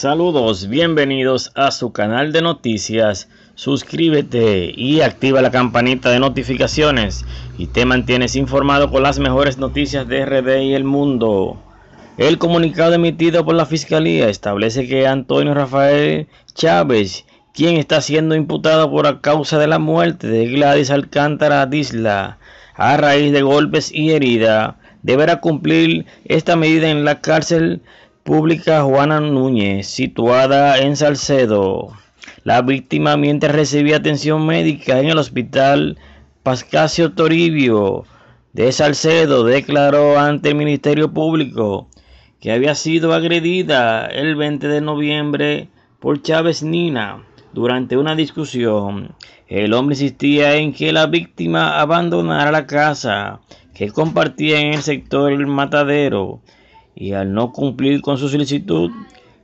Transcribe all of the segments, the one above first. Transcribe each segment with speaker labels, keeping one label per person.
Speaker 1: Saludos, bienvenidos a su canal de noticias. Suscríbete y activa la campanita de notificaciones y te mantienes informado con las mejores noticias de RD y el mundo. El comunicado emitido por la Fiscalía establece que Antonio Rafael Chávez, quien está siendo imputado por la causa de la muerte de Gladys Alcántara Disla a raíz de golpes y herida, deberá cumplir esta medida en la cárcel Pública Juana Núñez, situada en Salcedo. La víctima mientras recibía atención médica en el hospital Pascasio Toribio de Salcedo declaró ante el Ministerio Público que había sido agredida el 20 de noviembre por Chávez Nina durante una discusión. El hombre insistía en que la víctima abandonara la casa que compartía en el sector El Matadero y al no cumplir con su solicitud,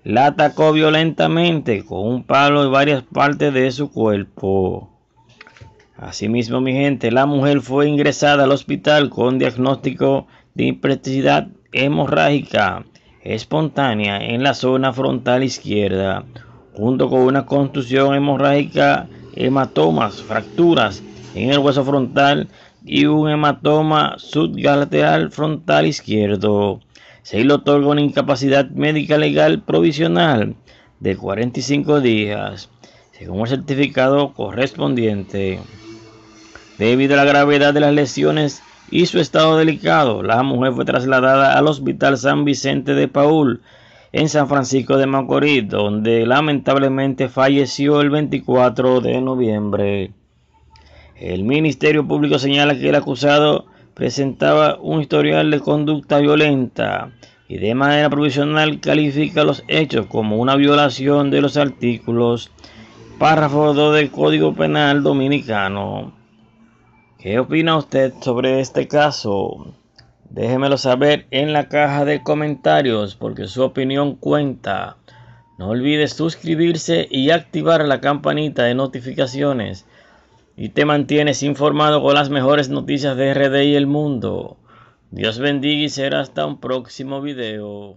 Speaker 1: la atacó violentamente con un palo en varias partes de su cuerpo. Asimismo, mi gente, la mujer fue ingresada al hospital con diagnóstico de hipertensión hemorrágica espontánea en la zona frontal izquierda, junto con una contusión hemorrágica, hematomas, fracturas en el hueso frontal y un hematoma subgalateral frontal izquierdo se le otorgó una incapacidad médica legal provisional de 45 días, según el certificado correspondiente. Debido a la gravedad de las lesiones y su estado delicado, la mujer fue trasladada al Hospital San Vicente de Paul en San Francisco de Macorís, donde lamentablemente falleció el 24 de noviembre. El Ministerio Público señala que el acusado presentaba un historial de conducta violenta y de manera provisional califica los hechos como una violación de los artículos párrafo 2 del Código Penal Dominicano. ¿Qué opina usted sobre este caso? Déjemelo saber en la caja de comentarios porque su opinión cuenta. No olvides suscribirse y activar la campanita de notificaciones y te mantienes informado con las mejores noticias de RD y el mundo. Dios bendiga y será hasta un próximo video.